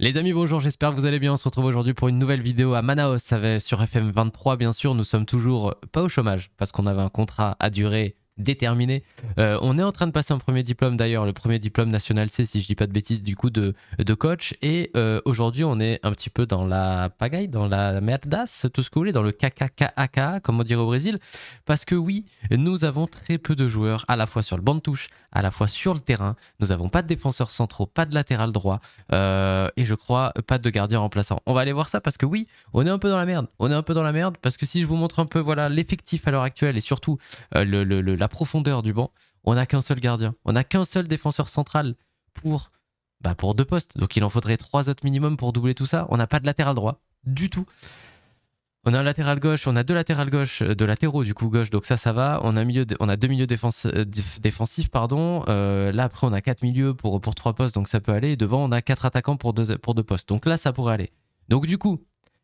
Les amis, bonjour, j'espère que vous allez bien. On se retrouve aujourd'hui pour une nouvelle vidéo à Manaus sur FM23. Bien sûr, nous sommes toujours pas au chômage parce qu'on avait un contrat à durée déterminée. Euh, on est en train de passer un premier diplôme d'ailleurs, le premier diplôme national C, si je dis pas de bêtises, du coup de, coach. Et euh, aujourd'hui, on est un petit peu dans la pagaille, dans la merdas, tout ce que vous voulez, dans le kakaaka comme on dirait au Brésil. Parce que oui, nous avons très peu de joueurs à la fois sur le banc de touche, à la fois sur le terrain. Nous n'avons pas de défenseurs centraux, pas de latéral droit euh, et je crois pas de gardien remplaçant. On va aller voir ça parce que oui, on est un peu dans la merde. On est un peu dans la merde parce que si je vous montre un peu voilà l'effectif à l'heure actuelle et surtout euh, la profondeur du banc, on n'a qu'un seul gardien, on n'a qu'un seul défenseur central pour bah, pour deux postes. Donc il en faudrait trois autres minimum pour doubler tout ça. On n'a pas de latéral droit du tout. On a un latéral gauche, on a deux latérales gauche, euh, de latéraux du coup gauche, donc ça, ça va. On a, milieu on a deux milieux euh, défensifs, pardon. Euh, là, après, on a quatre milieux pour, trois postes, donc ça peut aller. Et devant, on a quatre attaquants pour deux, postes. Donc là, ça pourrait aller. Donc du coup,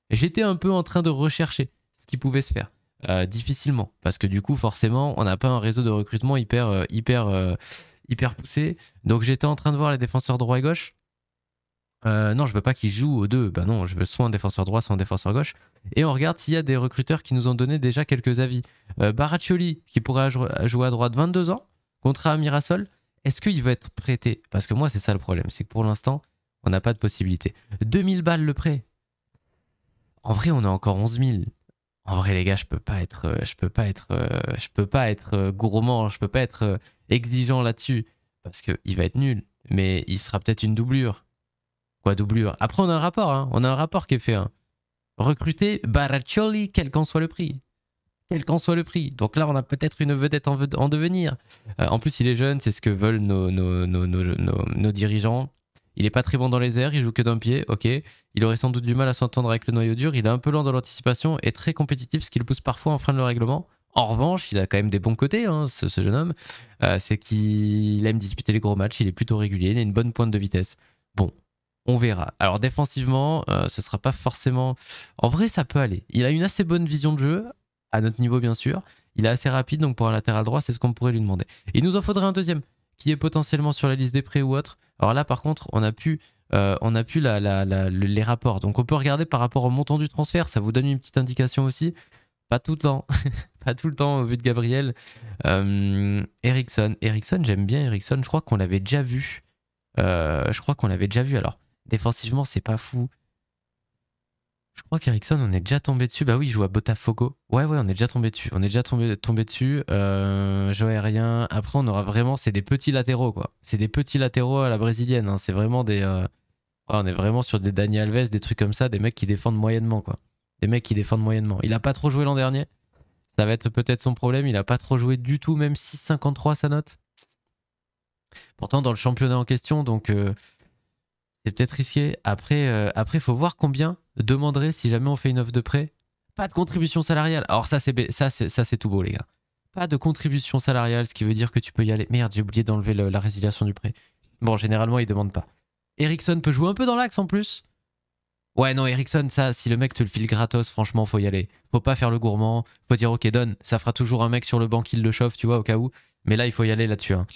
j'étais un peu en train de rechercher ce qui pouvait se faire. difficilement, parce que du coup, forcément, on n'a pas un réseau de recrutement hyper, hyper, hyper poussé. Donc j'étais en train de voir les défenseurs droit et gauche. Euh, non, je veux pas qu'il joue aux deux. bah non, je veux soit un défenseur droit, soit un défenseur gauche. Et on regarde s'il y a des recruteurs qui nous ont donné déjà quelques avis. Euh, Baraccioli, qui pourrait jouer à droite 22 ans, contrat à Mirasol, est-ce qu'il va être prêté Parce que moi, c'est ça le problème, c'est que pour l'instant, on n'a pas de possibilité. 2000 balles le prêt. En vrai, on a encore 11 000. En vrai, les gars, je peux pas être, euh, je peux pas être, euh, je peux pas être gourmand, je peux pas être exigeant là-dessus parce que va être nul. Mais il sera peut-être une doublure. Quoi, doublure. Après, on a un rapport, hein. on a un rapport qui est fait. Hein. Recruter Baraccioli, quel qu'en soit le prix. Quel qu'en soit le prix. Donc là, on a peut-être une vedette en, devenir. Euh, en plus, il est jeune, c'est ce que veulent nos, dirigeants. Il n'est pas très bon dans les airs, il joue que d'un pied, ok. Il aurait sans doute du mal à s'entendre avec le noyau dur, il est un peu lent dans l'anticipation et très compétitif, ce qui le pousse parfois en enfreindre le règlement. En revanche, il a quand même des bons côtés, hein, ce, jeune homme. Euh, c'est qu'il aime disputer les gros matchs, il est plutôt régulier, il a une bonne pointe de vitesse. Bon, on verra. Alors défensivement, ce euh, ce sera pas forcément... En vrai, ça peut aller. Il a une assez bonne vision de jeu, à notre niveau bien sûr. Il est assez rapide, donc pour un latéral droit, c'est ce qu'on pourrait lui demander. Il nous en faudrait un deuxième, qui est potentiellement sur la liste des prêts ou autre. Alors là, par contre, on a pu... Euh, on a pu la, les rapports. Donc on peut regarder par rapport au montant du transfert, ça vous donne une petite indication aussi. Pas tout le temps, pas tout le temps au vu de Gabriel. Euh, Ericsson, Ericsson j'aime bien Ericsson, je crois qu'on l'avait déjà vu. je crois qu'on l'avait déjà vu alors. Défensivement, c'est pas fou. Je crois qu'Ericsson, on est déjà tombé dessus. Bah oui, il joue à Botafogo. Ouais, ouais, on est déjà tombé dessus. On est déjà tombé, tombé dessus. Euh, vois rien. Après, on aura vraiment. C'est des petits latéraux, quoi. C'est des petits latéraux à la brésilienne. Hein. C'est vraiment des. Euh, on est vraiment sur des Dani Alves, des trucs comme ça, des mecs qui défendent moyennement, quoi. Des mecs qui défendent moyennement. Il a pas trop joué l'an dernier. Ça va être peut-être son problème. Il a pas trop joué du tout, même 53 sa note. Pourtant, dans le championnat en question, donc. Euh, c'est peut-être risqué. Après, il euh, après, faut voir combien demanderait si jamais on fait une offre de prêt. Pas de contribution salariale. Alors ça, c'est ça, ça, c'est tout beau, les gars. Pas de contribution salariale, ce qui veut dire que tu peux y aller. Merde, j'ai oublié d'enlever la résiliation du prêt. Bon, généralement, ils demandent pas. Ericsson peut jouer un peu dans l'axe en plus. Ouais, non, Ericsson, ça, si le mec te le file gratos, franchement, faut y aller. Faut pas faire le gourmand. Faut dire, ok, donne. Ça fera toujours un mec sur le banc qui le chauffe, tu vois, au cas où. Mais là, il faut y aller là-dessus. Hein.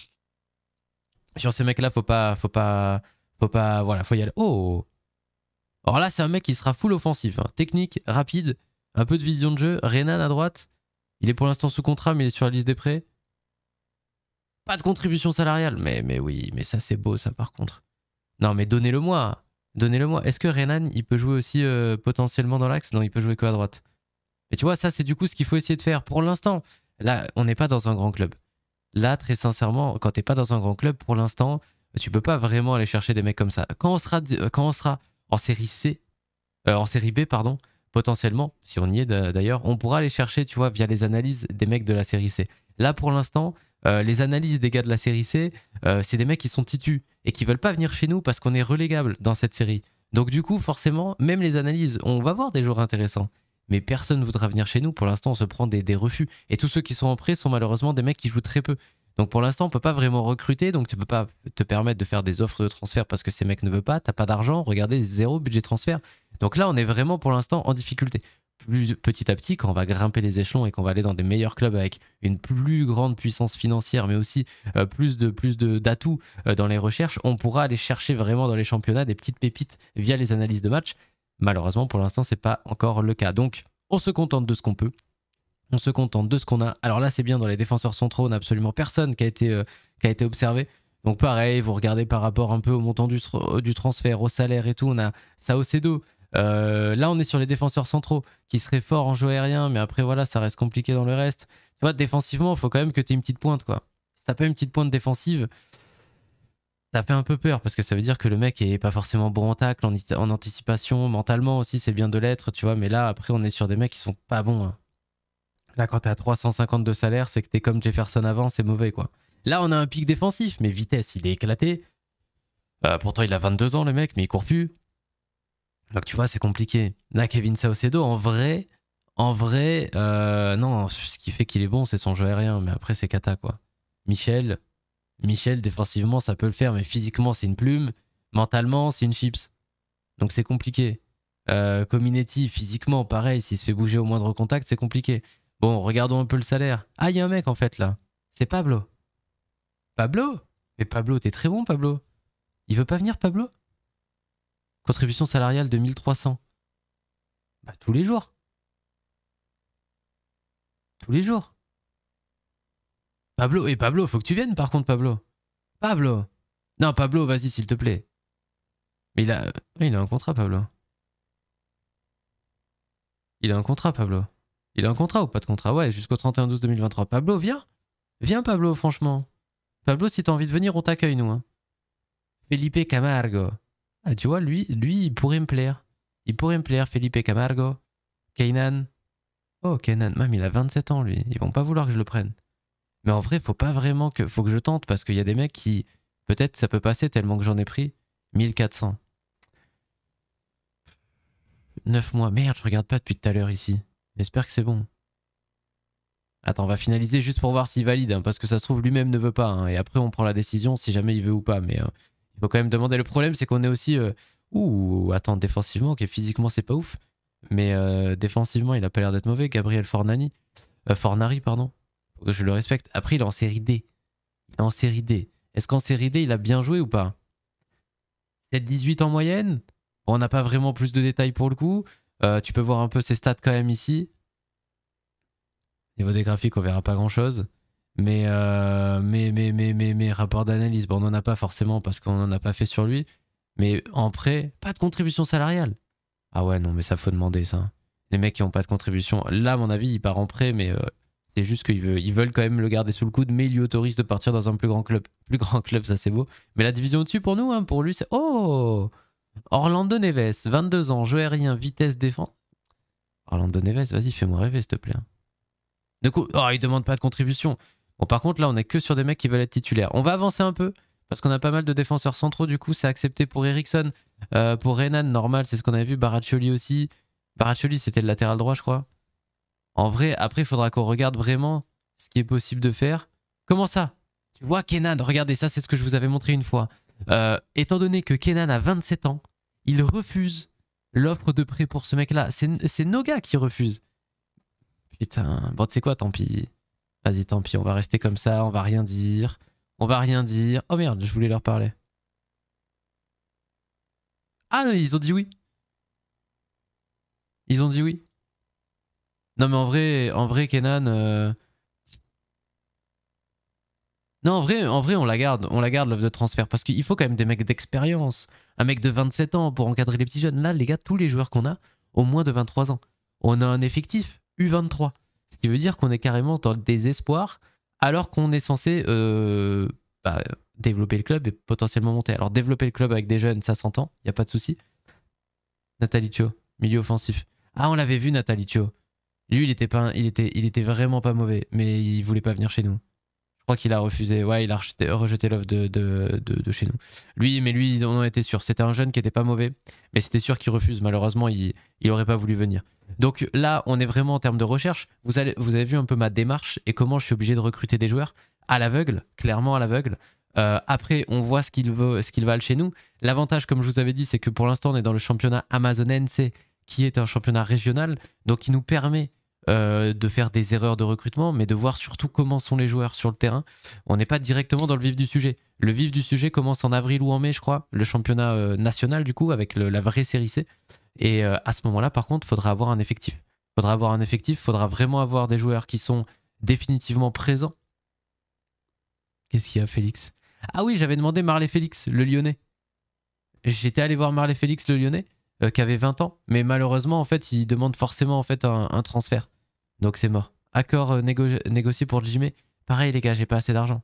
Sur ces mecs-là, faut pas, faut pas, faut pas, voilà, faut y aller. Oh Or là, c'est un mec qui sera full offensif. Hein. Technique, rapide, un peu de vision de jeu. Renan à droite. Il est pour l'instant sous contrat, mais il est sur la liste des prêts. Pas de contribution salariale. Mais, mais oui, mais ça, c'est beau, ça, par contre. Non, mais donnez-le-moi. Donnez-le-moi. Est-ce que Renan, il peut jouer aussi euh, potentiellement dans l'axe Non, il peut jouer que à droite. Mais tu vois, ça, c'est du coup ce qu'il faut essayer de faire pour l'instant. Là, on n'est pas dans un grand club. Là, très sincèrement, quand t'es pas dans un grand club, pour l'instant, tu peux pas vraiment aller chercher des mecs comme ça. Quand on sera, quand on sera en série C, euh, en série B, pardon, potentiellement, si on y est d'ailleurs, on pourra aller chercher, tu vois, via les analyses des mecs de la série C. Là, pour l'instant, euh, les analyses des gars de la série C, euh, c'est des mecs qui sont titus et qui veulent pas venir chez nous parce qu'on est relégable dans cette série. Donc du coup, forcément, même les analyses, on va voir des joueurs intéressants. Mais personne ne voudra venir chez nous. Pour l'instant, on se prend des, des, refus. Et tous ceux qui sont en prêt sont malheureusement des mecs qui jouent très peu. Donc pour l'instant, on peut pas vraiment recruter, donc tu peux pas te permettre de faire des offres de transfert parce que ces mecs ne veulent pas, Tu n'as pas d'argent, regardez, zéro budget transfert. Donc là, on est vraiment pour l'instant en difficulté. Plus petit à petit, quand on va grimper les échelons et qu'on va aller dans des meilleurs clubs avec une plus grande puissance financière, mais aussi euh, plus de plus d'atouts de, euh, dans les recherches, on pourra aller chercher vraiment dans les championnats des petites pépites via les analyses de match. Malheureusement, pour l'instant, c'est pas encore le cas. Donc, on se contente de ce qu'on peut. On se contente de ce qu'on a. Alors là, c'est bien, dans les défenseurs centraux, on n'a absolument personne qui a été, euh, qui a été observé. Donc pareil, vous regardez par rapport un peu au montant du, du transfert, au salaire et tout, on a ça haussé Euh, là, on est sur les défenseurs centraux qui seraient forts en jeu aérien, mais après, voilà, ça reste compliqué dans le reste. Tu vois, défensivement, il faut quand même que tu aies une petite pointe, quoi. Si t'as pas une petite pointe défensive, ça fait un peu peur parce que ça veut dire que le mec est pas forcément bon en tacle, en, anticipation, mentalement aussi, c'est bien de l'être, tu vois, mais là, après, on est sur des mecs qui sont pas bons. Hein. Là, quand t'es à 350 de salaire, c'est que t'es comme Jefferson avant, c'est mauvais, quoi. Là, on a un pic défensif, mais vitesse, il est éclaté. Euh, pourtant, il a 22 ans, le mec, mais il court plus. Donc, tu vois, c'est compliqué. Là, Kevin Saucedo, en vrai, en vrai, euh, non, ce qui fait qu'il est bon, c'est son jeu aérien, mais après, c'est Kata, quoi. Michel, Michel, défensivement, ça peut le faire, mais physiquement, c'est une plume. Mentalement, c'est une chips. Donc, c'est compliqué. Euh, Cominetti, physiquement, pareil, s'il se fait bouger au moindre contact, c'est compliqué. Bon, regardons un peu le salaire. Ah, il y a un mec en fait là. C'est Pablo. Pablo Mais Pablo, t'es très bon Pablo. Il veut pas venir Pablo Contribution salariale de 1300. Bah tous les jours. Tous les jours. Pablo, et Pablo, faut que tu viennes par contre Pablo. Pablo Non Pablo, vas-y s'il te plaît. Mais il a, euh, il a un contrat Pablo. Il a un contrat Pablo. Il a un contrat ou pas de contrat Ouais, jusqu'au 31-12-2023. Pablo, viens Viens, Pablo, franchement. Pablo, si t'as envie de venir, on t'accueille, nous. Hein. Felipe Camargo. Ah, tu vois, lui, lui, il pourrait me plaire. Il pourrait me plaire, Felipe Camargo. Kainan. Oh, Kainan, même il a 27 ans, lui. Ils vont pas vouloir que je le prenne. Mais en vrai, faut pas vraiment que. Faut que je tente, parce qu'il y a des mecs qui. Peut-être ça peut passer tellement que j'en ai pris. 1400. 9 mois. Merde, je regarde pas depuis tout à l'heure ici. J'espère que c'est bon. Attends, on va finaliser juste pour voir s'il valide, hein, parce que ça se trouve, lui-même ne veut pas. Hein, et après, on prend la décision si jamais il veut ou pas. Mais euh, il faut quand même demander. Le problème, c'est qu'on est aussi... Euh, ouh, attends, défensivement, ok, physiquement, c'est pas ouf. Mais euh, défensivement, il a pas l'air d'être mauvais. Gabriel Fornani. Fornari, pardon. je le respecte. Après, il est en série D. Il est en série D. Est-ce qu'en série D, il a bien joué ou pas 7-18 en moyenne On n'a pas vraiment plus de détails pour le coup tu peux voir un peu ses stats quand même ici. Niveau des graphiques, on verra pas grand chose. Mais, mais, mais, mais, mais, rapport d'analyse, bon, on n'en a pas forcément parce qu'on n'en a pas fait sur lui. Mais en prêt, pas de contribution salariale. Ah ouais, non, mais ça faut demander ça. Les mecs qui n'ont pas de contribution, là, à mon avis, il part en prêt, mais c'est juste qu'ils veulent, ils quand même le garder sous le coude, mais ils lui autorisent de partir dans un plus grand club. Plus grand club, ça c'est beau. Mais la division au-dessus pour nous, hein, pour lui, c'est. Oh Orlando Neves, 22 ans, jeu aérien, vitesse défense. Orlando Neves, vas-y, fais-moi rêver, s'il te plaît. du oh, il demande pas de contribution. Bon, par contre, là, on est que sur des mecs qui veulent être titulaires. On va avancer un peu, parce qu'on a pas mal de défenseurs centraux, du coup, c'est accepté pour Ericsson. Euh, pour Renan, normal, c'est ce qu'on avait vu. Baraccioli aussi. Baraccioli, c'était le latéral droit, je crois. En vrai, après, il faudra qu'on regarde vraiment ce qui est possible de faire. Comment ça Tu vois, Kenan, regardez, ça, c'est ce que je vous avais montré une fois. Euh, étant donné que Kenan a 27 ans, il refuse l'offre de prêt pour ce mec-là. C'est Noga qui refuse. Putain, bon, tu sais quoi, tant pis. Vas-y, tant pis, on va rester comme ça, on va rien dire. On va rien dire. Oh merde, je voulais leur parler. Ah, ils ont dit oui. Ils ont dit oui. Non, mais en vrai, en vrai Kenan, euh, non, en vrai, en vrai, on la garde, on la garde l'offre de transfert parce qu'il faut quand même des mecs d'expérience, un mec de 27 ans pour encadrer les petits jeunes. Là, les gars, tous les joueurs qu'on a, au moins de 23 ans. On a un effectif U23, ce qui veut dire qu'on est carrément dans le désespoir, alors qu'on est censé euh, bah, développer le club et potentiellement monter. Alors développer le club avec des jeunes, ça s'entend, il y a pas de souci. Nathalie Tio, milieu offensif. Ah, on l'avait vu Nathalie Tio. Lui, il était pas, il était, il était vraiment pas mauvais, mais il voulait pas venir chez nous. Je crois qu'il a refusé. Ouais, il a rejeté, l'offre de, de, chez nous. Lui, mais lui, on en était sûr. C'était un jeune qui n'était pas mauvais, mais c'était sûr qu'il refuse. Malheureusement, il, il pas voulu venir. Donc là, on est vraiment en termes de recherche. Vous, allez, vous avez vu un peu ma démarche et comment je suis obligé de recruter des joueurs à l'aveugle, clairement à l'aveugle. Euh, après, on voit ce qu'il veulent, ce valent chez nous. L'avantage, comme je vous avais dit, c'est que pour l'instant, on est dans le championnat c'est qui est un championnat régional, donc qui nous permet euh, de faire des erreurs de recrutement, mais de voir surtout comment sont les joueurs sur le terrain. On n'est pas directement dans le vif du sujet. Le vif du sujet commence en avril ou en mai, je crois, le championnat euh, national, du coup, avec la vraie série C. Et euh, à ce moment-là, par contre, faudra avoir un effectif. Faudra avoir un effectif, faudra vraiment avoir des joueurs qui sont définitivement présents. Qu'est-ce qu'il y a, Félix Ah oui, j'avais demandé Marley Félix, le Lyonnais. J'étais allé voir Marley Félix, le Lyonnais, qui avait 20 ans, mais malheureusement, en fait, il demande forcément en fait un transfert. Donc c'est mort. Accord euh, négocié pour Jimmy. Pareil les gars, j'ai pas assez d'argent.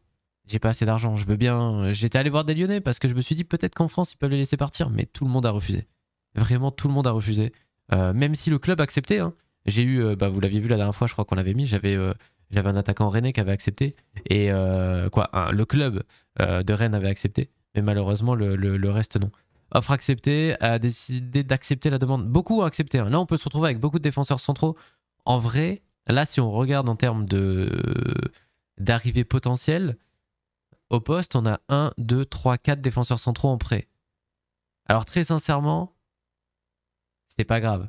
J'ai pas assez d'argent, je veux bien... Euh, j'étais allé voir des Lyonnais parce que je me suis dit peut-être qu'en France ils peuvent les laisser partir, mais tout le monde a refusé. Vraiment tout le monde a refusé. Euh, même si le club acceptait, hein. j'ai eu, bah, vous l'aviez vu la dernière fois, je crois qu'on l'avait mis, j'avais un attaquant rennais qui avait accepté, et quoi, le club de Rennes avait accepté, mais malheureusement le, reste non. Offre acceptée a décidé d'accepter la demande. Beaucoup ont accepté. Hein. Là, on peut se retrouver avec beaucoup de défenseurs centraux en vrai, là, si on regarde en termes d'arrivée potentielle, au poste, on a 1, 2, 3, 4 défenseurs centraux en prêt. Alors très sincèrement, c'est pas grave.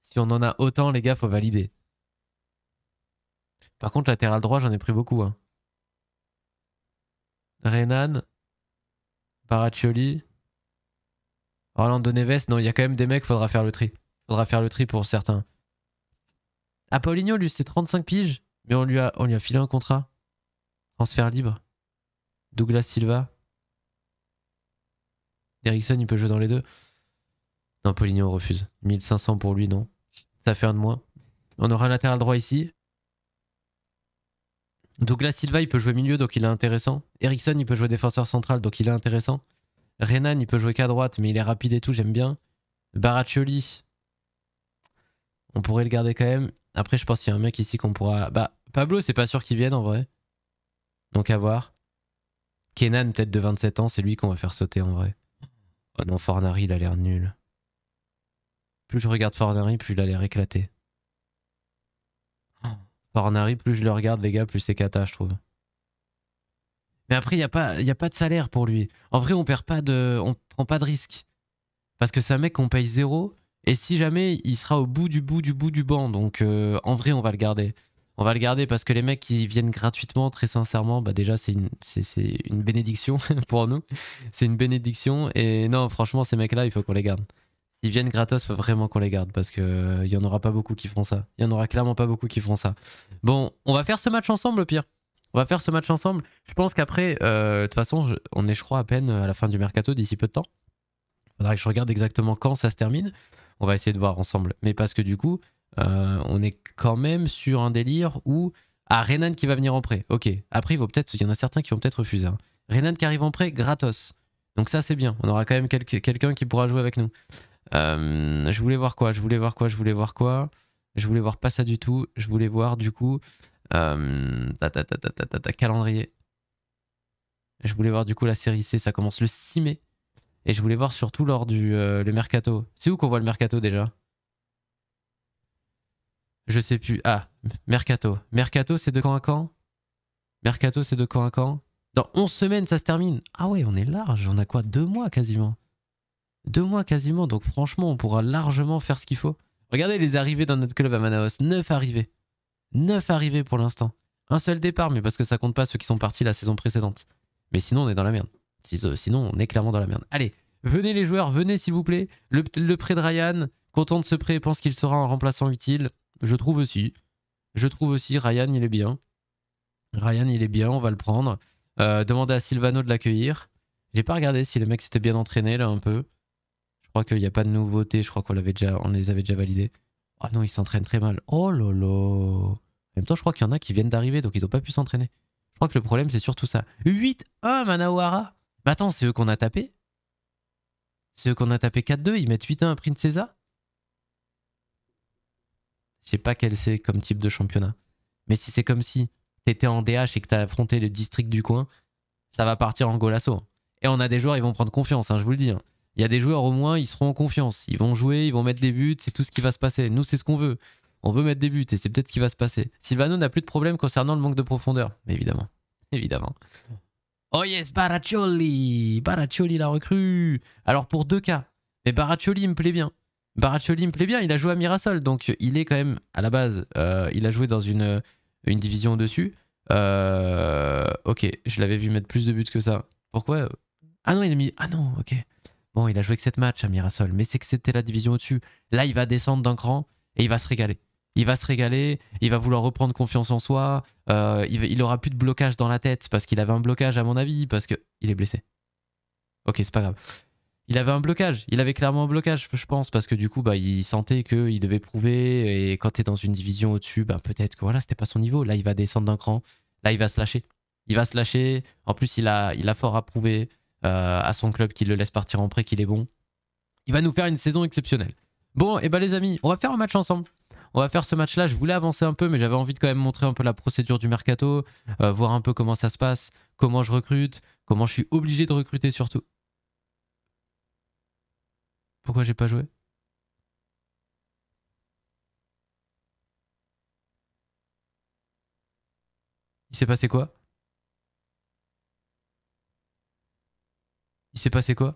Si on en a autant, les gars, faut valider. Par contre, latéral droit, j'en ai pris beaucoup. Hein. Renan, Baraccioli, Orlando Neves. Non, il y a quand même des mecs, faudra faire le tri. Faudra faire le tri pour certains. Ah, Paulinho, lui, c'est 35 piges. Mais on lui, a, on lui a filé un contrat. Transfert libre. Douglas Silva. Erickson, il peut jouer dans les deux. Non, Paulinho refuse. 1500 pour lui, non. Ça fait un de moins. On aura un latéral droit ici. Douglas Silva, il peut jouer milieu, donc il est intéressant. Erickson, il peut jouer défenseur central, donc il est intéressant. Renan, il peut jouer qu'à droite, mais il est rapide et tout, j'aime bien. Baraccioli, on pourrait le garder quand même. Après, je pense qu'il y a un mec ici qu'on pourra... Bah, Pablo, c'est pas sûr qu'il vienne en vrai. Donc à voir. Kenan, peut-être de 27 ans, c'est lui qu'on va faire sauter en vrai. Oh non, Fornari, il a l'air nul. Plus je regarde Fornari, plus il a l'air éclaté. Fornari, plus je le regarde, les gars, plus c'est cata, je trouve. Mais après, il n'y a, pas, a pas de salaire pour lui. En vrai, on perd pas de, on prend pas de risque. Parce que c'est un mec qu'on paye zéro. Et si jamais il sera au bout du bout du bout du banc, donc euh, en vrai, on va le garder. On va le garder parce que les mecs qui viennent gratuitement, très sincèrement, bah déjà, c'est une, bénédiction pour nous. C'est une bénédiction. Et non, franchement, ces mecs-là, il faut qu'on les garde. S'ils viennent gratos, faut vraiment qu'on les garde parce que euh, il en aura pas beaucoup qui feront ça. Il n'y en aura clairement pas beaucoup qui feront ça. Bon, on va faire ce match ensemble, le pire. On va faire ce match ensemble. Je pense qu'après, euh, de toute façon, on est, je crois, à peine à la fin du mercato d'ici peu de temps. Il Faudra que je regarde exactement quand ça se termine on va essayer de voir ensemble. Mais parce que du coup, euh, on est quand même sur un délire où. Ah, Renan qui va venir en prêt. Ok. Après, il, y en a certains qui vont peut-être refuser. Hein. Renan qui arrive en prêt, gratos. Donc ça, c'est bien. On aura quand même quelqu'un qui pourra jouer avec nous. Euh, je voulais voir quoi Je voulais voir quoi Je voulais voir quoi Je voulais voir pas ça du tout. Je voulais voir du coup. Euh, ta, ta, ta, calendrier. Je voulais voir du coup la série C. Ça commence le 6 mai. Et je voulais voir surtout lors du euh, le mercato. C'est où qu'on voit le mercato déjà Je sais plus. Ah, mercato. Mercato, c'est de quand à quand Mercato, c'est de quand à quand Dans 11 semaines, ça se termine. Ah ouais, on est large. On a quoi Deux mois quasiment. Deux mois quasiment. Donc franchement, on pourra largement faire ce qu'il faut. Regardez les arrivées dans notre club à Manaos. Neuf arrivées. Neuf arrivées pour l'instant. Un seul départ, mais parce que ça compte pas ceux qui sont partis la saison précédente. Mais sinon, on est dans la merde. Euh, sinon, on est clairement dans la merde. Allez, venez les joueurs, venez s'il vous plaît. Le, prêt de Ryan, content de ce prêt, pense qu'il sera un remplaçant utile. Je trouve aussi. Je trouve aussi, Ryan, il est bien. Ryan, il est bien, on va le prendre. Euh, demandez à Silvano de l'accueillir. J'ai pas regardé si le mec s'était bien entraîné là un peu. Je crois qu'il n'y a pas de nouveauté, je crois qu'on déjà, on les avait déjà validés. Ah oh non, il s'entraîne très mal. Oh lolo. En même temps, je crois qu'il y en a qui viennent d'arriver, donc ils n'ont pas pu s'entraîner. Je crois que le problème, c'est surtout ça. 8-1, Manawara bah attends, c'est eux qu'on a tapé C'est eux qu'on a tapé 4-2, ils mettent 8-1 à César. Je sais pas quel c'est comme type de championnat. Mais si c'est comme si t'étais en DH et que t'as affronté le district du coin, ça va partir en golasso. Hein. Et on a des joueurs, ils vont prendre confiance, hein, je vous le dis. Hein. Il y a des joueurs au moins, ils seront en confiance. Ils vont jouer, ils vont mettre des buts, c'est tout ce qui va se passer. Nous, c'est ce qu'on veut. On veut mettre des buts et c'est peut-être ce qui va se passer. Silvano n'a plus de problème concernant le manque de profondeur, évidemment. Évidemment. Oh yes, Baraccioli Baraccioli la recrue Alors pour deux cas, mais Baraccioli me plaît bien. Baraccioli me plaît bien, il a joué à Mirasol, donc il est quand même, à la base, euh, il a joué dans une, euh, division au-dessus. Euh, ok, je l'avais vu mettre plus de buts que ça. Pourquoi Ah non, il a mis... Ah non, ok. Bon, il a joué que 7 matchs à Mirasol, mais c'est que c'était la division au-dessus. Là, il va descendre d'un cran et il va se régaler il va se régaler, il va vouloir reprendre confiance en soi, euh, il, aura plus de blocage dans la tête parce qu'il avait un blocage à mon avis, parce que il est blessé. Ok, c'est pas grave. Il avait un blocage, il avait clairement un blocage, je pense, parce que du coup, bah, il sentait qu'il devait prouver, et quand tu es dans une division au-dessus, bah, peut-être que voilà, c'était pas son niveau. Là, il va descendre d'un cran, là, il va se lâcher. Il va se lâcher, en plus, il a, il a fort à prouver euh, à son club qu'il le laisse partir en prêt, qu'il est bon. Il va nous faire une saison exceptionnelle. Bon, et eh bah ben, les amis, on va faire un match ensemble on va faire ce match-là. Je voulais avancer un peu, mais j'avais envie de quand même montrer un peu la procédure du mercato, euh, voir un peu comment ça se passe, comment je recrute, comment je suis obligé de recruter surtout. Pourquoi j'ai pas joué Il s'est passé quoi Il s'est passé quoi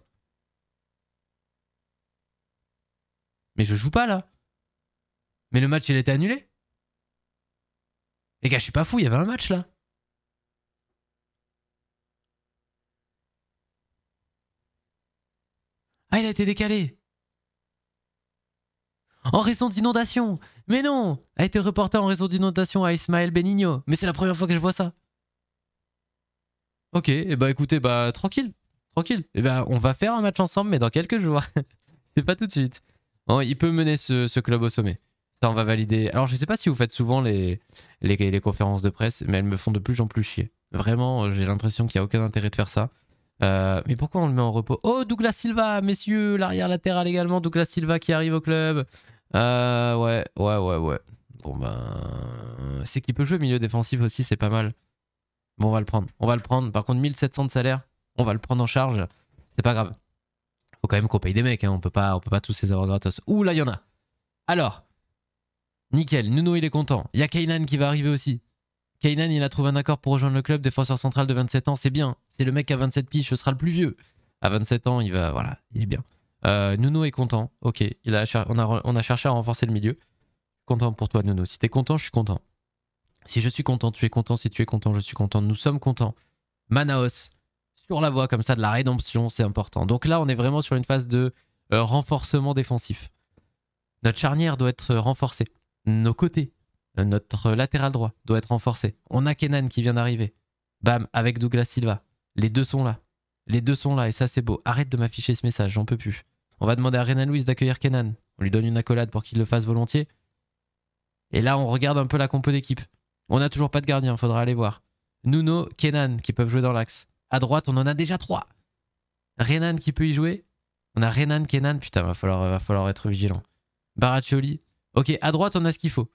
Mais je joue pas là mais le match, il a été annulé. Les gars, je suis pas fou, il y avait un match là. Ah, il a été décalé. En raison d'inondation. Mais non A été reporté en raison d'inondation à Ismaël Benigno. Mais c'est la première fois que je vois ça. Ok, et eh bah ben, écoutez, bah tranquille. Tranquille. Et eh bah ben, on va faire un match ensemble, mais dans quelques jours. c'est pas tout de suite. il peut mener ce club au sommet on va valider. Alors, je sais pas si vous faites souvent les, les, conférences de presse, mais elles me font de plus en plus chier. Vraiment, euh, j'ai l'impression qu'il n'y a aucun intérêt de faire ça. Euh, mais pourquoi on le met en repos Oh, Douglas Silva, messieurs, l'arrière latéral également, Douglas Silva qui arrive au club. Euh, ouais, ouais, ouais, ouais. Bon ben... C'est qu'il peut jouer milieu défensif aussi, c'est pas mal. Bon, on va le prendre. On va le prendre. Par contre, 1700 de salaire, on va le prendre en charge. C'est pas grave. Faut quand même qu'on paye des mecs, hein. on, peut pas, on peut pas tous les avoir gratos. Ouh, là, il y en a. Alors, Nickel, Nuno il est content. Il y a Kainan qui va arriver aussi. Kainan il a trouvé un accord pour rejoindre le club, défenseur central de 27 ans, c'est bien. C'est le mec à 27 piges, ce sera le plus vieux. À 27 ans, il va, voilà, il est bien. Euh, Nuno est content, ok. on, a, cherché à renforcer le milieu. Content pour toi Nuno, si t'es content, je suis content. Si je suis content, tu es content. Si tu es content, je suis content. Nous sommes contents. Manaos, sur la voie comme ça de la rédemption, c'est important. Donc là, on est vraiment sur une phase de euh, renforcement défensif. Notre charnière doit être renforcée nos côtés, euh, notre latéral droit doit être renforcé. On a Kenan qui vient d'arriver. Bam, avec Douglas Silva. Les deux sont là. Les deux sont là et ça c'est beau. Arrête de m'afficher ce message, j'en peux plus. On va demander à Renan Louis d'accueillir Kenan. On lui donne une accolade pour qu'il le fasse volontiers. Et là, on regarde un peu la compo d'équipe. On n'a toujours pas de gardien, faudra aller voir. Nuno, Kenan qui peuvent jouer dans l'axe. À droite, on en a déjà trois. Renan qui peut y jouer. On a Renan, Kenan. Putain, va falloir, va falloir être vigilant. Baraccioli, Ok, à droite, on a ce qu'il faut.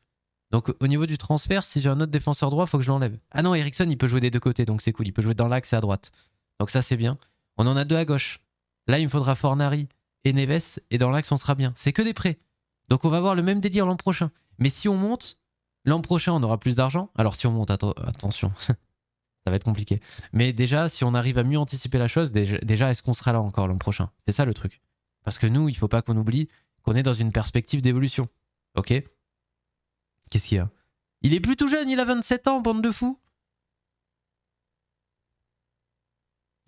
Donc au niveau du transfert, si j'ai un autre défenseur droit, il faut que je l'enlève. Ah non, Ericsson, il peut jouer des deux côtés, donc c'est cool. Il peut jouer dans l'axe à droite. Donc ça, c'est bien. On en a deux à gauche. Là, il me faudra Fornari et Neves, et dans l'axe, on sera bien. C'est que des prêts. Donc on va avoir le même délire l'an prochain. Mais si on monte, l'an prochain, on aura plus d'argent. Alors si on monte, attention, ça va être compliqué. Mais déjà, si on arrive à mieux anticiper la chose, déjà, déjà est-ce qu'on sera là encore l'an prochain C'est ça le truc. Parce que nous, il faut pas qu'on oublie qu'on est dans une perspective d'évolution. Ok Qu'est-ce qu'il y a Il est plutôt jeune, il a 27 ans, bande de fous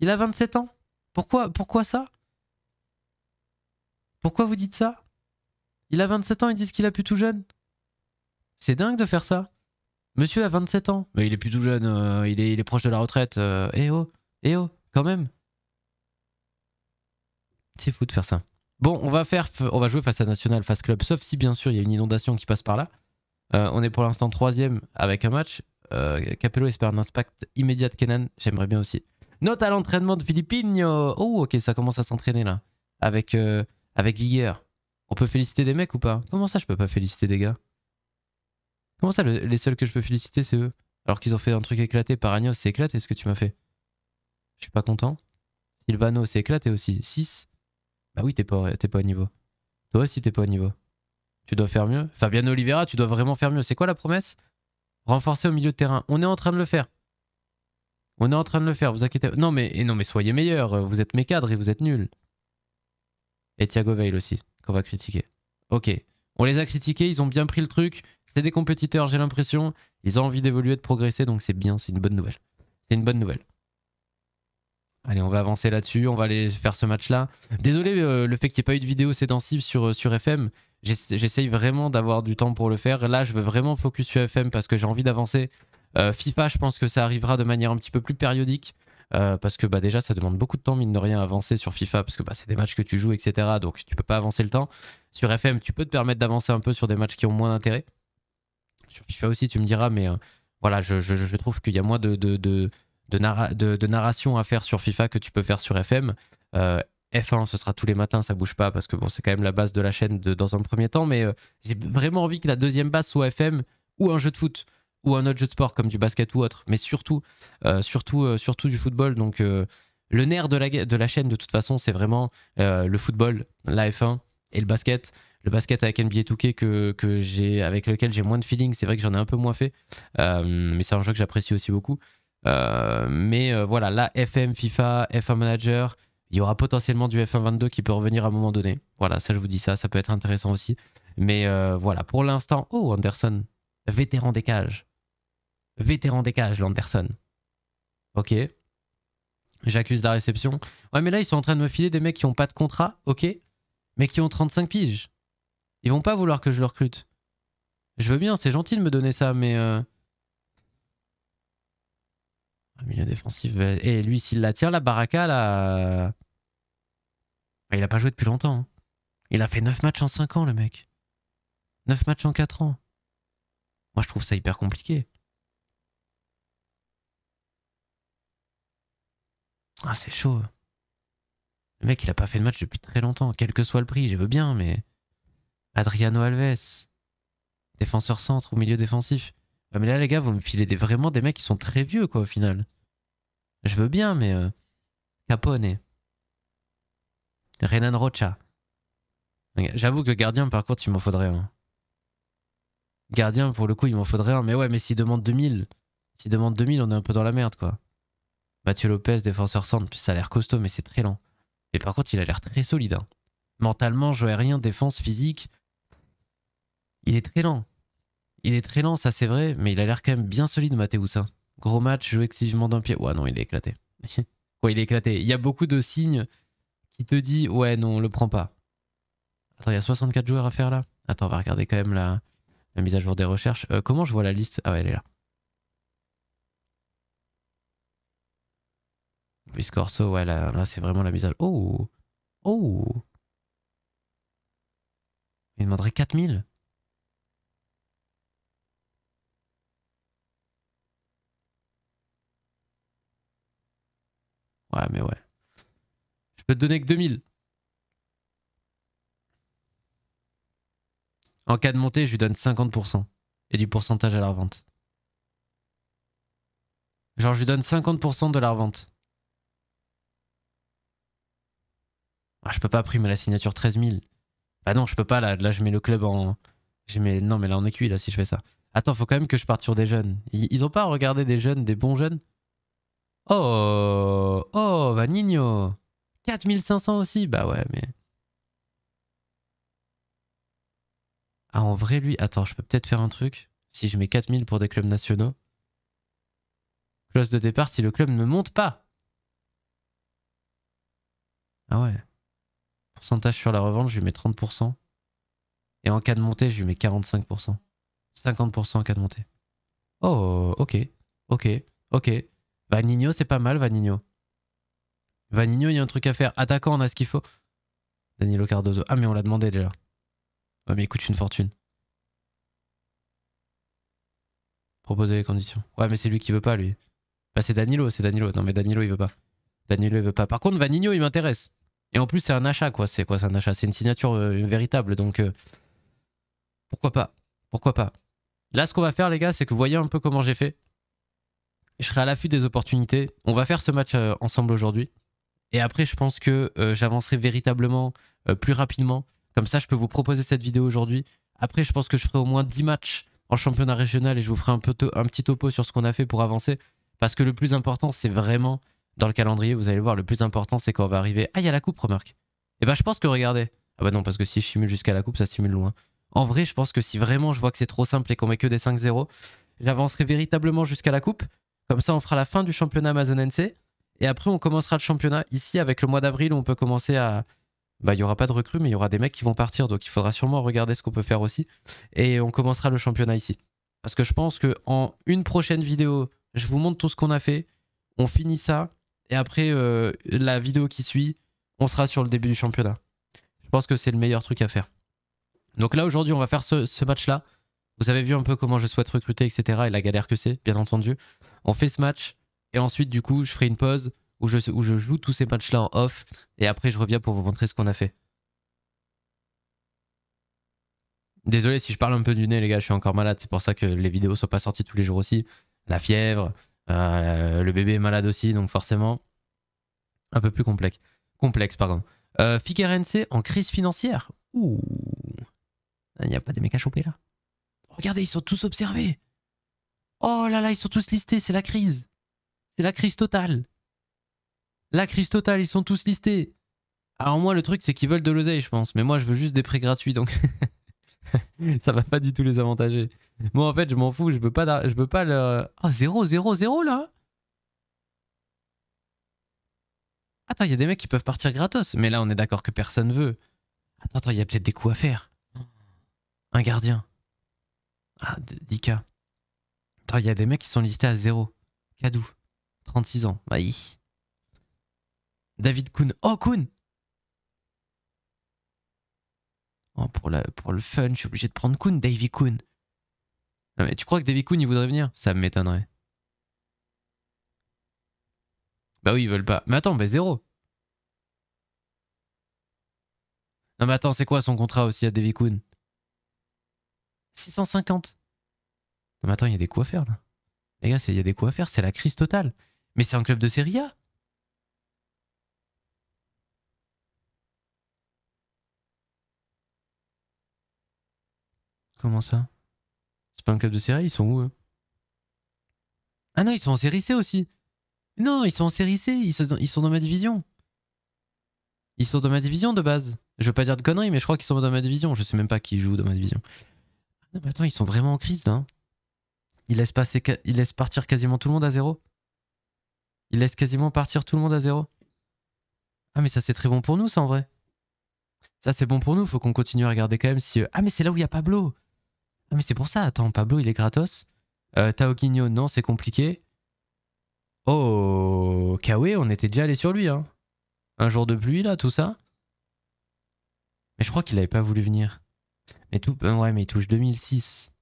Il a 27 ans Pourquoi, pourquoi ça Pourquoi vous dites ça Il a 27 ans, ils disent qu'il a plus tout jeune. C'est dingue de faire ça. Monsieur a 27 ans. Mais il est plus tout jeune, euh, il, est, proche de la retraite. Euh. eh oh, eh oh, quand même. C'est fou de faire ça. Bon, on va, faire, on va jouer face à National, face Club, sauf si bien sûr il y a une inondation qui passe par là. Euh, on est pour l'instant troisième avec un match. Euh, Capello espère un impact immédiat de Kenan. J'aimerais bien aussi. Note à l'entraînement de Philippines Oh, ok, ça commence à s'entraîner là. Avec, euh, avec vigueur. On peut féliciter des mecs ou pas Comment ça, je peux pas féliciter des gars Comment ça, les seuls que je peux féliciter, c'est eux Alors qu'ils ont fait un truc éclaté par Agnos, c'est éclaté ce que tu m'as fait. Je suis pas content. Silvano, c'est éclaté aussi. 6. Bah oui, t'es pas, pas au niveau. Toi aussi, t'es pas au niveau. Tu dois faire mieux. Fabien Oliveira, tu dois vraiment faire mieux. C'est quoi la promesse Renforcer au milieu de terrain. On est en train de le faire. On est en train de le faire, vous inquiétez. Non mais, non, mais soyez meilleurs. Vous êtes mes cadres et vous êtes nuls. Et Thiago Veil aussi, qu'on va critiquer. Ok. On les a critiqués, ils ont bien pris le truc. C'est des compétiteurs, j'ai l'impression. Ils ont envie d'évoluer, de progresser, donc c'est bien, c'est une bonne nouvelle. C'est une bonne nouvelle. Allez, on va avancer là-dessus, on va aller faire ce match-là. Désolé, euh, le fait qu'il n'y ait pas eu de vidéo sédensive sur, euh, sur FM, j'essaye vraiment d'avoir du temps pour le faire. Là, je veux vraiment focus sur FM parce que j'ai envie d'avancer. Euh, FIFA, je pense que ça arrivera de manière un petit peu plus périodique. parce que bah, déjà ça demande beaucoup de temps mine de rien à avancer sur FIFA parce que bah, c'est des matchs que tu joues etc donc tu peux pas avancer le temps sur FM tu peux te permettre d'avancer un peu sur des matchs qui ont moins d'intérêt sur FIFA aussi tu me diras mais voilà je, trouve qu'il y a moins de, de, de, narration à faire sur FIFA que tu peux faire sur FM. Euh, F1, ce sera tous les matins, ça bouge pas parce que bon, c'est quand même la base de la chaîne dans un premier temps. Mais euh, j'ai vraiment envie que la deuxième base soit FM ou un jeu de foot ou un autre jeu de sport comme du basket ou autre, mais surtout, euh, surtout, surtout du football. Donc le nerf de la, de la chaîne, de toute façon, c'est vraiment le football, la F1 et le basket le basket avec NBA 2K que, que j'ai avec lequel j'ai moins de feeling c'est vrai que j'en ai un peu moins fait mais c'est un jeu que j'apprécie aussi beaucoup euh, mais euh, voilà, là, FM, FIFA, F1 Manager, il y aura potentiellement du f 22 qui peut revenir à un moment donné. Voilà, ça je vous dis ça, ça peut être intéressant aussi. Mais euh, voilà, pour l'instant, oh Anderson, vétéran des cages. Vétéran des cages, l'Anderson. Ok. J'accuse la réception. Ouais, mais là, ils sont en train de me filer des mecs qui n'ont pas de contrat, ok, mais qui ont 35 piges. Ils vont pas vouloir que je le recrute. Je veux bien, c'est gentil de me donner ça, mais milieu défensif. Et lui, s'il la tient la Baraka, là... Bah, il a pas joué depuis longtemps. Hein. Il a fait 9 matchs en 5 ans, le mec. 9 matchs en 4 ans. Moi, je trouve ça hyper compliqué. Ah, c'est chaud. Le mec, il a pas fait de match depuis très longtemps. Quel que soit le prix, je veux bien, mais... Adriano Alves. Défenseur centre ou milieu défensif. Ah, mais là, les gars, vous me filez des, vraiment des mecs qui sont très vieux, quoi, au final. Je veux bien, mais. Euh, Capone. Renan Rocha. J'avoue que gardien, par contre, il m'en faudrait un. Gardien, pour le coup, il m'en faudrait un. Mais ouais, mais s'il demande 2000, s'il demande 2000, on est un peu dans la merde, quoi. Mathieu Lopez, défenseur centre, ça a l'air costaud, mais c'est très lent. Mais par contre, il a l'air très solide. Hein. Mentalement, je vois rien. défense, physique. Il est très lent. Il est très lent, ça c'est vrai, mais il a l'air quand même bien solide, Mateus. Ça, hein. Gros match, joue excessivement d'un pied. Ouais, non, il est éclaté. Quoi, il est éclaté. Il y a beaucoup de signes qui te disent « ouais, non, on le prend pas. Attends, il y a 64 joueurs à faire là Attends, on va regarder quand même la, la mise à jour des recherches. Euh, comment je vois la liste Ah ouais, elle est là. Puis Corso, ouais, là, là c'est vraiment la mise à jour. Oh Oh Il demanderait 4000 Ouais, mais ouais. Je peux te donner que 2000. En cas de montée, je lui donne 50%. Et du pourcentage à la revente. Genre, je lui donne 50% de la revente. Ah, je peux pas primer la signature 13 000. Bah non, je peux pas. Là, là je mets le club en... Je mets... Non, mais là, on est cuit, là, si je fais ça. Attends, faut quand même que je parte sur des jeunes. Ils, ils ont pas regardé des jeunes, des bons jeunes Oh Oh Vanino 4500 aussi Bah ouais, mais... Ah, en vrai, lui... Attends, je peux peut-être faire un truc. Si je mets 4000 pour des clubs nationaux. Clause de départ si le club ne monte pas Ah ouais. Pourcentage sur la revente, je lui mets 30%. Et en cas de montée, je lui mets 45%. 50% en cas de montée. Oh, ok. Ok. Ok. Vaninho, c'est pas mal, Vaninho. Vaninho, il y a un truc à faire. Attaquant, on a ce qu'il faut. Danilo Cardozo. Ah, mais on l'a demandé déjà. Ouais, mais il coûte une fortune. Proposer les conditions. Ouais, mais c'est lui qui veut pas, lui. Bah, c'est Danilo, c'est Danilo. Non, mais Danilo, il veut pas. Danilo, il veut pas. Par contre, Vaninho, il m'intéresse. Et en plus, c'est un achat, quoi. C'est quoi, c'est un achat C'est une signature euh, véritable, donc... Euh, pourquoi pas Pourquoi pas Là, ce qu'on va faire, les gars, c'est que vous voyez un peu comment j'ai fait je serai à l'affût des opportunités. On va faire ce match euh, ensemble aujourd'hui. Et après, je pense que euh, j'avancerai véritablement euh, plus rapidement. Comme ça, je peux vous proposer cette vidéo aujourd'hui. Après, je pense que je ferai au moins 10 matchs en championnat régional et je vous ferai un, un petit topo sur ce qu'on a fait pour avancer. Parce que le plus important, c'est vraiment dans le calendrier. Vous allez voir, le plus important, c'est quand on va arriver. Ah, il y a la coupe, remarque. Et eh bah, ben, je pense que regardez. Ah, bah non, parce que si je simule jusqu'à la coupe, ça simule loin. En vrai, je pense que si vraiment je vois que c'est trop simple et qu'on met que des 5-0, j'avancerai véritablement jusqu'à la coupe. Comme ça, on fera la fin du championnat Amazon NC Et après, on commencera le championnat ici avec le mois d'avril on peut commencer à. Bah, il n'y aura pas de recrues, mais il y aura des mecs qui vont partir. Donc, il faudra sûrement regarder ce qu'on peut faire aussi. Et on commencera le championnat ici. Parce que je pense que en une prochaine vidéo, je vous montre tout ce qu'on a fait. On finit ça. Et après, euh, la vidéo qui suit, on sera sur le début du championnat. Je pense que c'est le meilleur truc à faire. Donc là, aujourd'hui, on va faire ce match-là. Vous avez vu un peu comment je souhaite recruter, etc. Et la galère que c'est, bien entendu. On fait ce match. Et ensuite, du coup, je ferai une pause où je, joue tous ces matchs-là en off. Et après, je reviens pour vous montrer ce qu'on a fait. Désolé si je parle un peu du nez, les gars. Je suis encore malade. C'est pour ça que les vidéos ne sont pas sorties tous les jours aussi. La fièvre, euh, le bébé est malade aussi. Donc forcément, un peu plus complexe. Complexe, pardon. Euh, en crise financière. Ouh. Il n'y a pas des mecs à choper là. Regardez, ils sont tous observés. Oh là là, ils sont tous listés, c'est la crise. C'est la crise totale. La crise totale, ils sont tous listés. Alors moi, le truc, c'est qu'ils veulent de l'oseille, je pense. Mais moi, je veux juste des prêts gratuits, donc... ça va pas du tout les avantager. Moi, en fait, je m'en fous, je veux pas, je pas le. Oh, 0, 0, 0, là Attends, il y a des mecs qui peuvent partir gratos. Mais là, on est d'accord que personne veut. Attends, attends, il y a peut-être des coups à faire. Un gardien. Ah, 10K. Attends, il y a des mecs qui sont listés à 0. Cadou. 36 ans. Bah, David Kuhn. Oh, Kuhn oh, pour, la, pour le fun, je suis obligé de prendre Kuhn, David Kuhn. Non, mais tu crois que David Kuhn, il voudrait venir Ça m'étonnerait. Bah oui, ils veulent pas. Mais attends, bah zéro. Non mais attends, c'est quoi son contrat aussi à Davy Kuhn 650. mais attends, il y a des coups à faire là. Les gars, il y a des coups à faire, c'est la crise totale. Mais c'est un club de série A. Comment ça C'est pas un club de série, ils sont où eux Ah non, ils sont en série C aussi. Non, ils sont en série C, ils sont, dans, ils sont dans ma division. Ils sont dans ma division de base. Je veux pas dire de conneries, mais je crois qu'ils sont dans ma division. Je sais même pas qui joue dans ma division. Non, mais attends, ils sont vraiment en crise là. Ils laissent, partir quasiment tout le monde à zéro. Ils laissent quasiment partir tout le monde à zéro. Ah, mais ça, c'est très bon pour nous, ça en vrai. Ça, c'est bon pour nous. Faut qu'on continue à regarder quand même si. Euh, ah, mais c'est là où il y a Pablo. Ah, mais c'est pour ça. Attends, Pablo, il est gratos. Euh, non, c'est compliqué. Oh, Kawe, on était déjà allé sur lui. Hein. Un jour de pluie, là, tout ça. Mais je crois qu'il avait pas voulu venir. Mais tout, euh, ouais, mais il touche 2006.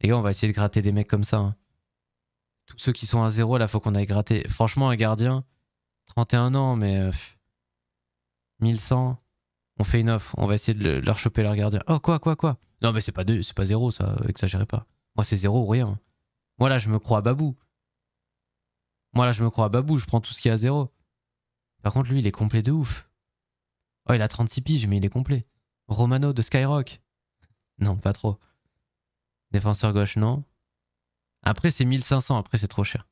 Les gars, on va essayer de gratter des mecs comme ça. Hein. Tous ceux qui sont à zéro, là, faut qu'on aille gratter. Franchement, un gardien, 31 ans, mais 1100. Euh, on fait une offre, on va essayer de, leur choper leur gardien. Oh, quoi, quoi, quoi Non, mais c'est pas, deux, pas zéro, ça, exagérez pas. Moi, c'est zéro ou rien. Moi, là, je me crois à Babou. Moi, là, je me crois à Babou, je prends tout ce qui est à zéro. Par contre, lui, il est complet de ouf. Oh, il a 36 piges, mais il est complet. Romano de Skyrock Non, pas trop. Défenseur gauche, non. Après, c'est 1500. Après, c'est trop cher.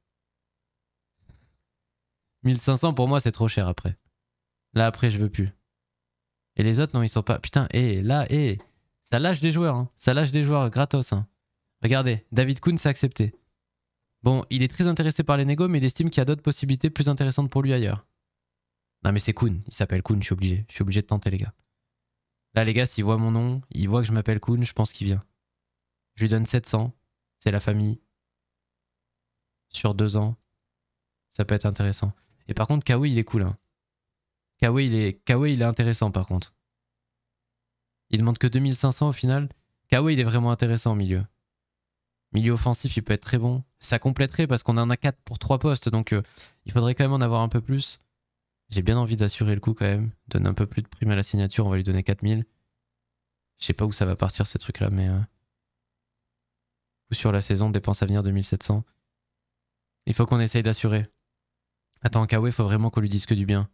1500, pour moi, c'est trop cher après. Là, après, je veux plus. Et les autres, non, ils sont pas... Putain, et eh, là, et eh. ça lâche des joueurs. Hein. Ça lâche des joueurs gratos. Hein. Regardez, David Kuhn s'est accepté. Bon, il est très intéressé par les négos, mais il estime qu'il y a d'autres possibilités plus intéressantes pour lui ailleurs. Non mais c'est Kuhn, il s'appelle Kuhn, je suis obligé. Je suis obligé de tenter les gars. Là, les gars, s'il voit mon nom, il voit que je m'appelle Kuhn, je pense qu'il vient. Je lui donne 700. C'est la famille. Sur deux ans. Ça peut être intéressant. Et par contre, Kawi, il est cool. Hein. Kawi, il est... il est intéressant, par contre. Il demande que 2500 au final. Kawi, il est vraiment intéressant au milieu. Milieu offensif, il peut être très bon. Ça compléterait parce qu'on en a 4 pour 3 postes, donc euh, il faudrait quand même en avoir un peu plus. J'ai bien envie d'assurer le coup quand même. Donne un peu plus de prime à la signature, on va lui donner 4000. Je sais pas où ça va partir ces trucs-là, mais... Euh, ou sur la saison, dépense à venir 2700. Il faut qu'on essaye d'assurer. Attends, Kawe, faut vraiment qu'on lui dise que du bien.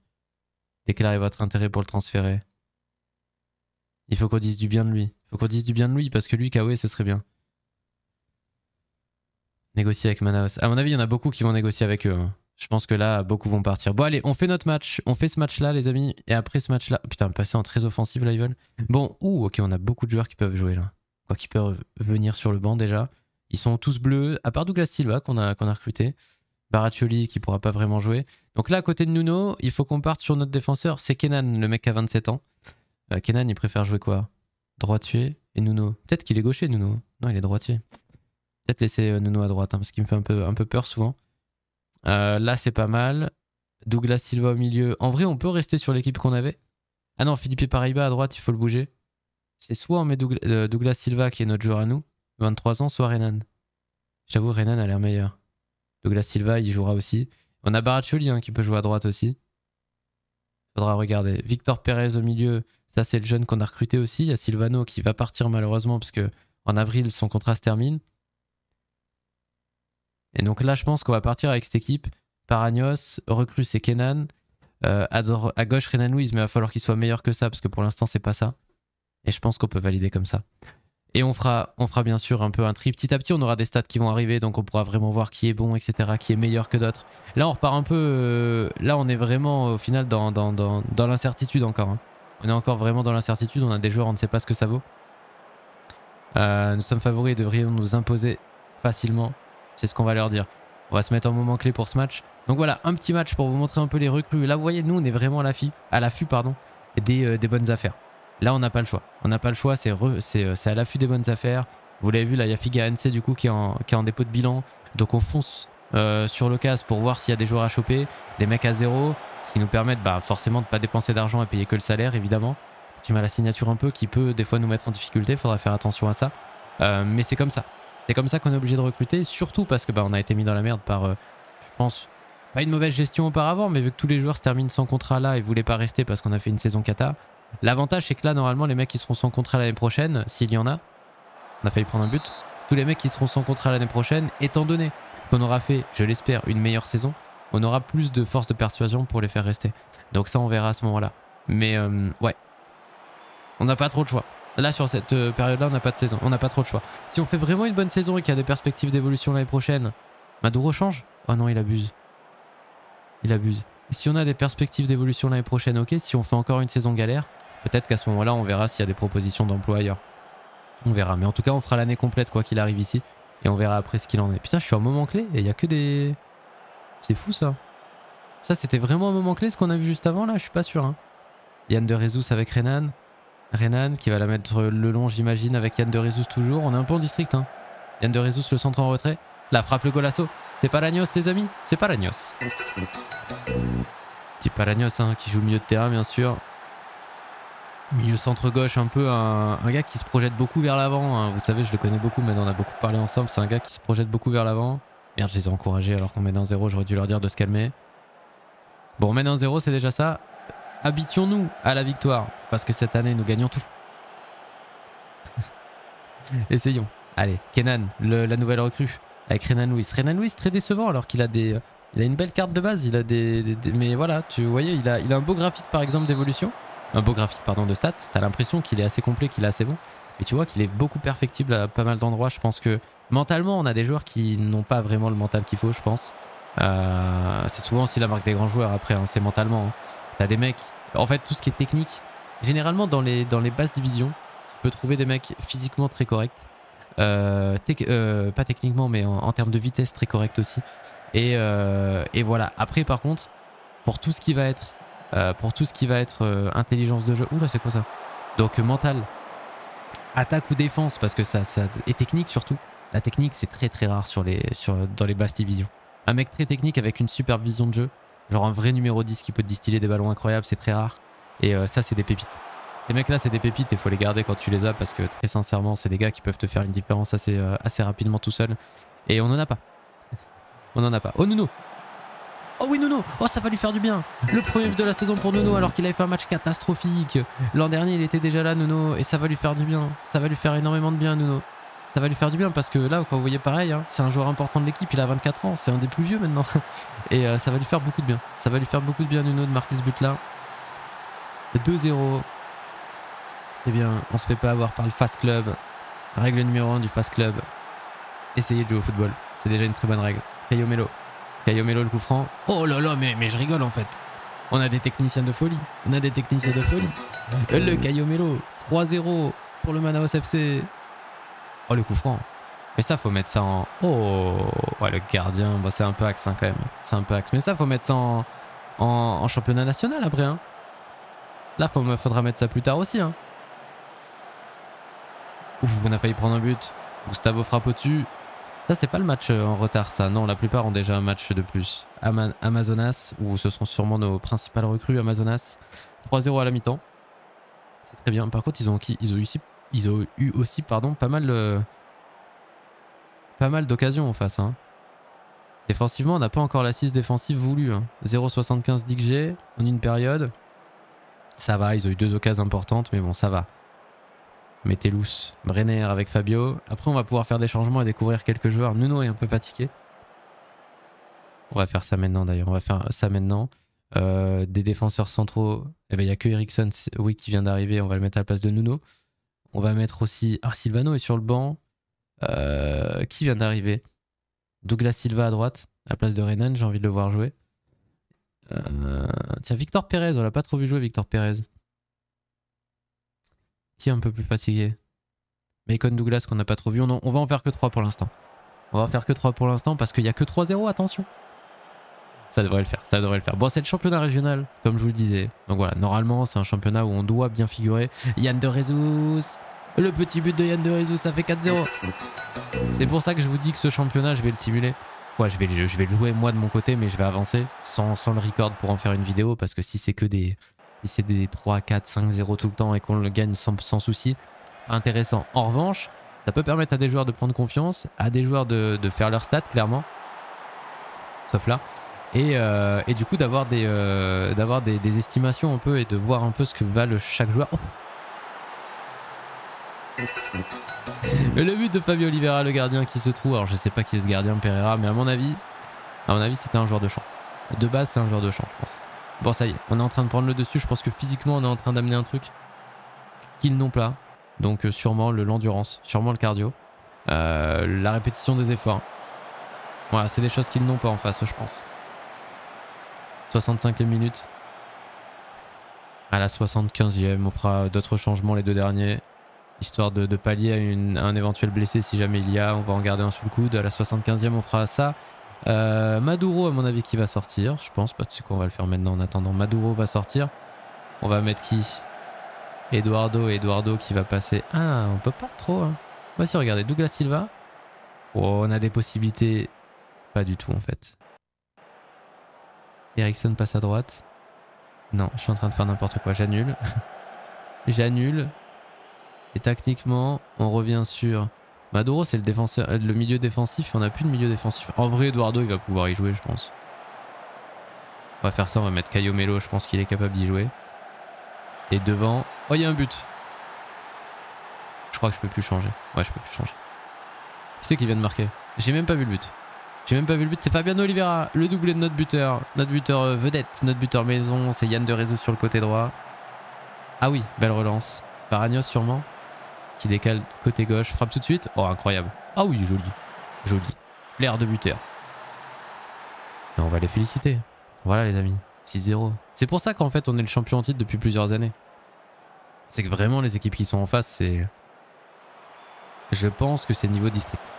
Déclarez votre intérêt pour le transférer. Il faut qu'on dise du bien de lui. Il faut qu'on dise du bien de lui, parce que lui, Kawe, ce serait bien. Négocier avec Manaus. À mon avis, il y en a beaucoup qui vont négocier avec eux. Hein. Je pense que là, beaucoup vont partir. Bon, allez, on fait notre match. On fait ce match-là, les amis. Et après ce match-là... Putain, passer en très offensive, là, ils veulent. Bon, ouh, ok, on a beaucoup de joueurs qui peuvent jouer, là. Quoi, qui peuvent venir sur le banc, déjà. Ils sont tous bleus, à part Douglas Silva, qu'on a, recruté. Baraccioli, qui pourra pas vraiment jouer. Donc là, à côté de Nuno, il faut qu'on parte sur notre défenseur. C'est Kenan, le mec à 27 ans. Euh, Kenan, il préfère jouer quoi Droitier et Nuno. Peut-être qu'il est gaucher, Nuno. Non, il est droitier. Peut-être laisser euh, Nuno à droite, hein, parce qu'il me fait un peu peur, souvent. Euh, là, c'est pas mal. Douglas Silva au milieu. En vrai, on peut rester sur l'équipe qu'on avait. Ah non, Philippe Paribas à droite, il faut le bouger. C'est soit on met euh, Douglas, Silva, qui est notre joueur à nous, 23 ans, soit Renan. J'avoue, Renan a l'air meilleur. Douglas Silva, il jouera aussi. On a Baraccioli hein, qui peut jouer à droite aussi. Faudra regarder. Victor Perez au milieu, ça c'est le jeune qu'on a recruté aussi. Il y a Silvano qui va partir malheureusement parce que en avril son contrat se termine. Et donc là, je pense qu'on va partir avec cette équipe. Paragnos, recrue c'est Kenan. Euh, à, gauche, Renan Louise, mais il va falloir qu'il soit meilleur que ça, parce que pour l'instant, c'est pas ça. Et je pense qu'on peut valider comme ça. Et on fera, on fera bien sûr un peu un tri. Petit à petit, on aura des stats qui vont arriver, donc on pourra vraiment voir qui est bon, etc., qui est meilleur que d'autres. Là, on repart un peu... Euh, là, on est vraiment, au final, dans, dans, l'incertitude encore. Hein. On est encore vraiment dans l'incertitude, on a des joueurs, on ne sait pas ce que ça vaut. Euh, nous sommes favoris et devrions nous imposer facilement. C'est ce qu'on va leur dire. On va se mettre en moment clé pour ce match. Donc voilà, un petit match pour vous montrer un peu les recrues. Là, vous voyez, nous, on est vraiment à l'affût, à pardon, des, euh, des, bonnes affaires. Là, on n'a pas le choix. On n'a pas le choix, c'est euh, à l'affût des bonnes affaires. Vous l'avez vu, là, il y a Figa NC, du coup, qui est, en, dépôt de bilan. Donc on fonce euh, sur le pour voir s'il y a des joueurs à choper, des mecs à zéro, ce qui nous permet bah, forcément de ne pas dépenser d'argent et payer que le salaire, évidemment. Tu mets la signature un peu qui peut des fois nous mettre en difficulté, Il faudra faire attention à ça. mais c'est comme ça. C'est comme ça qu'on est obligé de recruter, surtout parce que bah, on a été mis dans la merde par, euh, je pense, pas une mauvaise gestion auparavant, mais vu que tous les joueurs se terminent sans contrat là et voulaient pas rester parce qu'on a fait une saison cata, l'avantage c'est que là, normalement, les mecs qui seront sans contrat l'année prochaine, s'il y en a, on a failli prendre un but, tous les mecs qui seront sans contrat l'année prochaine, étant donné qu'on aura fait, je l'espère, une meilleure saison, on aura plus de force de persuasion pour les faire rester. Donc ça, on verra à ce moment-là. Mais euh, ouais, on n'a pas trop de choix. Là, sur cette euh, période-là, on n'a pas de saison. On n'a pas trop de choix. Si on fait vraiment une bonne saison et qu'il y a des perspectives d'évolution l'année prochaine, Maduro change Oh non, il abuse. Il abuse. Si on a des perspectives d'évolution l'année prochaine, ok. Si on fait encore une saison galère, peut-être qu'à ce moment-là, on verra s'il y a des propositions d'emploi ailleurs. On verra. Mais en tout cas, on fera l'année complète, quoi qu'il arrive ici. Et on verra après ce qu'il en est. Putain, je suis en moment clé et il y a que des... C'est fou, ça. Ça, c'était vraiment un moment clé, ce qu'on a vu juste avant, là. Je suis pas sûr. Hein. Yann de Rezus avec Renan. Renan qui va la mettre le long, j'imagine, avec Yann de Rezus toujours. On est un peu en district. Hein. Yann de Rezus, le centre en retrait. La frappe, le golasso. C'est pas Lagnos, les amis. C'est pas Lagnos. Petit Palagnos hein, qui joue milieu de terrain, bien sûr. Milieu centre-gauche, un peu un, gars qui se projette beaucoup vers l'avant. Hein. Vous savez, je le connais beaucoup, mais on a beaucoup parlé ensemble. C'est un gars qui se projette beaucoup vers l'avant. Merde, je les ai encouragés alors qu'on met dans zéro. J'aurais dû leur dire de se calmer. Bon, on met dans zéro, c'est déjà ça. Habitions-nous à la victoire, parce que cette année, nous gagnons tout. Essayons. Allez, Kenan, la nouvelle recrue, avec Renan Lewis. Renan Lewis, très décevant, alors qu'il a des... Il a une belle carte de base, il a des, mais voilà, tu voyais, il a, il a un beau graphique par exemple d'évolution, un beau graphique pardon de stats. T'as l'impression qu'il est assez complet, qu'il est assez bon, Mais tu vois qu'il est beaucoup perfectible à pas mal d'endroits. Je pense que mentalement, on a des joueurs qui n'ont pas vraiment le mental qu'il faut, je pense. Euh, c'est souvent aussi la marque des grands joueurs après, hein, c'est mentalement. Hein. T'as des mecs, en fait, tout ce qui est technique. Généralement, dans les, dans les basses divisions, tu peux trouver des mecs physiquement très corrects. Euh, euh, pas techniquement, mais en, termes de vitesse très correct aussi. Euh, et, voilà. Après, par contre, pour tout ce qui va être, pour tout ce qui va être intelligence de jeu, oula, c'est quoi ça Donc mental, attaque ou défense, parce que ça, ça et technique surtout. La technique, c'est très très rare sur les, sur, dans les basses divisions. Un mec très technique avec une vision de jeu, Genre un vrai numéro 10 qui peut te distiller des ballons incroyables, c'est très rare. Et euh, ça, c'est des pépites. Les mecs-là, c'est des pépites et faut les garder quand tu les as parce que très sincèrement, c'est des gars qui peuvent te faire une différence assez, euh, assez rapidement tout seul. Et on n'en a pas. on n'en a pas. Oh Nuno Oh oui Nuno Oh ça va lui faire du bien Le premier de la saison pour Nuno alors qu'il avait fait un match catastrophique. L'an dernier, il était déjà là Nuno et ça va lui faire du bien. Ça va lui faire énormément de bien Nuno ça va lui faire du bien parce que là, quand vous voyez pareil, hein, c'est un joueur important de l'équipe, il a 24 ans, c'est un des plus vieux maintenant. Et euh, ça va lui faire beaucoup de bien. Ça va lui faire beaucoup de bien, Nuno, de marquer ce but-là. 2-0. C'est bien, on se fait pas avoir par le Fast Club. Règle numéro 1 du Fast Club. Essayez de jouer au football. C'est déjà une très bonne règle. Caio Melo. le coup franc. Oh là là, mais, mais je rigole en fait. On a des techniciens de folie. On a des techniciens de folie. Le Caio Melo. 3-0 pour le Manaus FC. Oh, le coup franc. Mais ça, faut mettre ça en... Oh le gardien, bah, c'est un peu axe hein, quand même. C'est un peu axe. Mais ça, faut mettre ça en, championnat national après. Hein. Là, il faudra mettre ça plus tard aussi. Hein. on a failli prendre un but. Gustavo frappe au-dessus. Ça, c'est pas le match euh, en retard, ça. Non, la plupart ont déjà un match de plus. Amazonas, où ce seront sûrement nos principales recrues, Amazonas. 3-0 à la mi-temps. C'est très bien. Par contre, ils ont, ils ont eu ils ont eu aussi pardon, pas mal, euh, mal d'occasions en face. Hein. Défensivement, on n'a pas encore l'assise défensive voulue. 0,75 hein. d'IGG en une période. Ça va, ils ont eu deux occasions importantes, mais bon, ça va. Mettez loose Brenner avec Fabio. Après, on va pouvoir faire des changements et découvrir quelques joueurs. Nuno est un peu fatigué. On va faire ça maintenant d'ailleurs. On va faire ça maintenant. Euh, des défenseurs centraux. Eh ben, il n'y a que Ericsson oui, qui vient d'arriver. On va le mettre à la place de Nuno. On va mettre aussi. Arsilvano Silvano est sur le banc. Euh, qui vient d'arriver Douglas Silva à droite, à la place de Renan, j'ai envie de le voir jouer. Euh, tiens, Victor Pérez, on l'a pas trop vu jouer, Victor Pérez. Qui est un peu plus fatigué comme Douglas qu'on n'a pas trop vu. On, on, va en faire que 3 pour l'instant. On va en faire que 3 pour l'instant parce qu'il n'y a que 3-0, attention. Ça devrait le faire, ça devrait le faire. Bon, c'est le championnat régional, comme je vous le disais. Donc voilà, normalement, c'est un championnat où on doit bien figurer. Yann de Rezus Le petit but de Yann de Rezus, ça fait 4-0. C'est pour ça que je vous dis que ce championnat, je vais le simuler. quoi je vais, le, je vais le jouer moi de mon côté, mais je vais avancer sans, sans le record pour en faire une vidéo, parce que si c'est que des, si c'est des 3, 4, 5, 0 tout le temps et qu'on le gagne sans, sans souci, intéressant. En revanche, ça peut permettre à des joueurs de prendre confiance, à des joueurs de, de faire leur stats clairement. Sauf là. Euh, et, du coup d'avoir euh, des, estimations un peu et de voir un peu ce que valent chaque joueur. Oh. Le but de Fabio Oliveira, le gardien qui se trouve, alors je sais pas qui est ce gardien Pereira, mais à mon avis, à mon avis c'était un joueur de champ. De base c'est un joueur de champ je pense. Bon ça y est, on est en train de prendre le dessus, je pense que physiquement on est en train d'amener un truc qu'ils n'ont pas. Donc euh, sûrement l'endurance, sûrement le cardio, la répétition des efforts. Voilà, c'est des choses qu'ils n'ont pas en face je pense. 65e minute. À la 75e, on fera d'autres changements les deux derniers. Histoire de, pallier à, une, un éventuel blessé si jamais il y a. On va en garder un sous le coude. À la 75e, on fera ça. Euh, Maduro, à mon avis, qui va sortir. Je pense pas. Tu sais quoi, va le faire maintenant en attendant. Maduro va sortir. On va mettre qui Eduardo. Eduardo qui va passer. Ah, on peut pas trop. Hein. Voici, regardez. Douglas Silva. Oh, on a des possibilités. Pas du tout, en fait. Erickson passe à droite. Non, je suis en train de faire n'importe quoi. J'annule. J'annule. Et techniquement, on revient sur... Maduro, c'est le, euh, le milieu défensif. On n'a plus de milieu défensif. En vrai, Eduardo, il va pouvoir y jouer, je pense. On va faire ça. On va mettre Caio Melo. Je pense qu'il est capable d'y jouer. Et devant... Oh, il y a un but. Je crois que je peux plus changer. Ouais, je peux plus changer. c'est qui vient de marquer J'ai même pas vu le but. J'ai même pas vu le but, c'est Fabiano Oliveira, le doublé de notre buteur, notre buteur euh, vedette, notre buteur maison, c'est Yann de Réseau sur le côté droit. Ah oui, belle relance. Par sûrement, qui décale côté gauche, frappe tout de suite. Oh incroyable. Ah oui, joli, joli. L'air de buteur. Et on va les féliciter. Voilà les amis, 6-0. C'est pour ça qu'en fait on est le champion en titre depuis plusieurs années. C'est que vraiment les équipes qui sont en face, c'est... Je pense que c'est niveau district.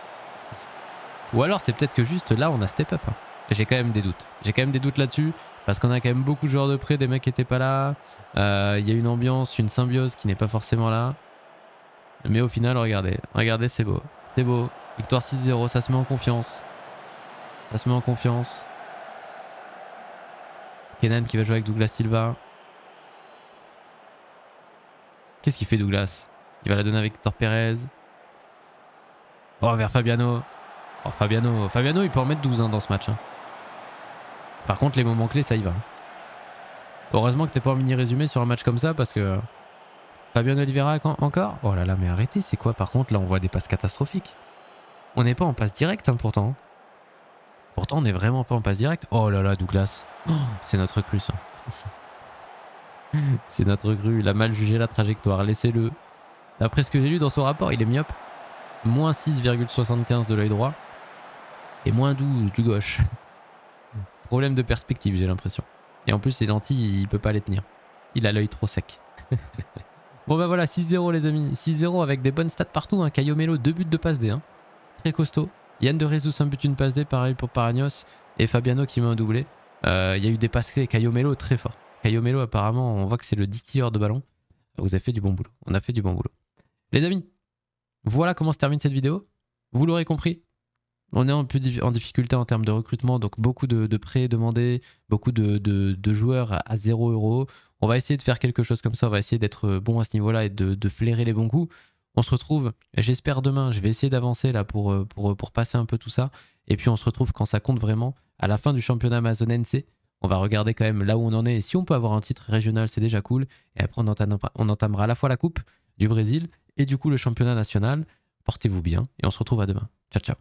Ou alors c'est peut-être que juste là on a step up. Hein. J'ai quand même des doutes. J'ai quand même des doutes là-dessus parce qu'on a quand même beaucoup de joueurs de près, des mecs qui n'étaient pas là. Euh, il y a une ambiance, une symbiose qui n'est pas forcément là. Mais au final, regardez, regardez, c'est beau. C'est beau. Victoire 6-0, ça se met en confiance. Ça se met en confiance. Kenan qui va jouer avec Douglas Silva. Qu'est-ce qu'il fait Douglas Il va la donner avec Victor Perez. Oh, vers Fabiano. Oh, Fabiano, Fabiano, il peut en mettre 12 hein, dans ce match. Hein. Par contre, les moments clés, ça y va. Hein. Heureusement que t'es pas en mini-résumé sur un match comme ça parce que... Fabiano Oliveira encore Oh là là, mais arrêtez, c'est quoi Par contre, là, on voit des passes catastrophiques. On n'est pas en passe directe, pourtant. Pourtant, on n'est vraiment pas en passe directe. Oh là là, Douglas. Oh, c'est notre cru, ça. c'est notre cru. Il a mal jugé la trajectoire. Laissez-le. D'après ce que j'ai lu dans son rapport, il est myope. Moins 6,75 de l'œil droit et moins doux du gauche. Problème de perspective, j'ai l'impression. Et en plus, les lentilles, il peut pas les tenir. Il a l'œil trop sec. bon ben voilà, 6-0 les amis. 6-0 avec des bonnes stats partout. Hein. Caio Melo, 2 buts de passe D. Hein. Très costaud. Yann de Rezou un but, une passe D. Pareil pour Paragnos. Et Fabiano qui met un doublé. Euh, il y a eu des passes clés. Caio Melo, très fort. Caio Melo, apparemment, on voit que c'est le distilleur de ballon. Vous avez fait du bon boulot. On a fait du bon boulot. Les amis, voilà comment se termine cette vidéo. Vous l'aurez compris, on est en plus en difficulté en termes de recrutement, donc beaucoup de, prêts demandés, beaucoup de, joueurs à, 0 euros. On va essayer de faire quelque chose comme ça, on va essayer d'être euh, bon à ce niveau-là et de, flairer les bons coups. On se retrouve, j'espère demain, je vais essayer d'avancer là pour, euh, euh, pour, passer un peu tout ça. Et puis on se retrouve quand ça compte vraiment à la fin du championnat Amazon NC. On va regarder quand même là où on en est. Et si on peut avoir un titre régional, c'est déjà cool. Et après, on, on entamera à la fois la Coupe du Brésil et du coup le championnat national. Portez-vous bien et on se retrouve à demain. Ciao, ciao.